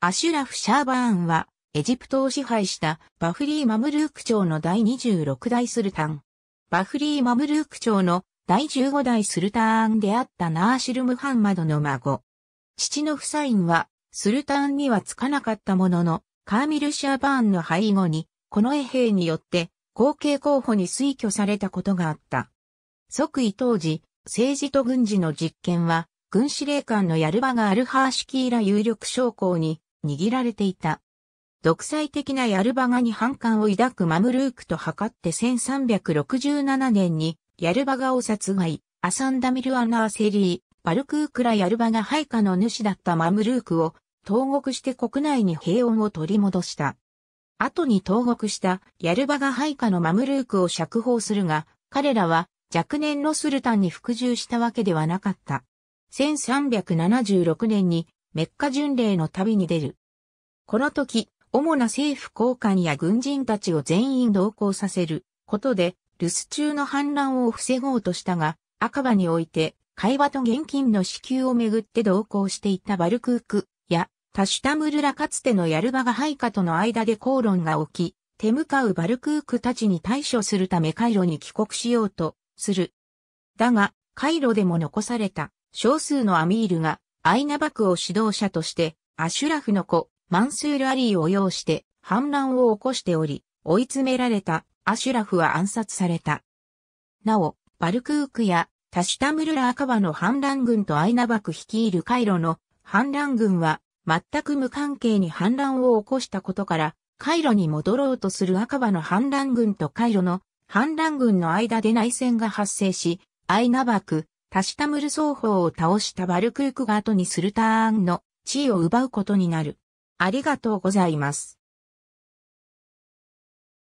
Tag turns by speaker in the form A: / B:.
A: アシュラフ・シャーバーンは、エジプトを支配したバフリー・マムルーク朝の第26代スルタン。バフリー・マムルーク朝の第15代スルターンであったナーシル・ムハンマドの孫。父のフサインは、スルターンにはつかなかったものの、カーミル・シャーバーンの背後に、この衛兵によって、後継候補に推挙されたことがあった。即位当時、政治と軍事の実権は、軍司令官のヤルバガ・アルハーシキーラ有力将校に握られていた。独裁的なヤルバガに反感を抱くマムルークと図って1367年にヤルバガを殺害、アサンダミルアナーセリー、バルクークラヤルバガ配下の主だったマムルークを投獄して国内に平穏を取り戻した。後に投獄したヤルバガ配下のマムルークを釈放するが、彼らは若年のスルタンに服従したわけではなかった。1376年にメッカ巡礼の旅に出る。この時、主な政府高官や軍人たちを全員同行させることで、留守中の反乱を防ごうとしたが、赤羽において、会話と現金の支給をめぐって同行していたバルクークやタシュタムルラかつてのヤルバガ配下との間で口論が起き、手向かうバルクークたちに対処するためカイロに帰国しようとする。だが、カイロでも残された少数のアミールがアイナバクを指導者として、アシュラフの子、マンスール・アリーを擁して反乱を起こしており、追い詰められたアシュラフは暗殺された。なお、バルクークやタシュタムルラーカバの反乱軍とアイナバク率いるカイロの反乱軍は全く無関係に反乱を起こしたことから、カイロに戻ろうとする赤羽の反乱軍とカイロの反乱軍の間で内戦が発生し、アイナバク、タシタムル双方を倒したバルクークが後にするターンの地位を奪うことになる。ありがとうございます。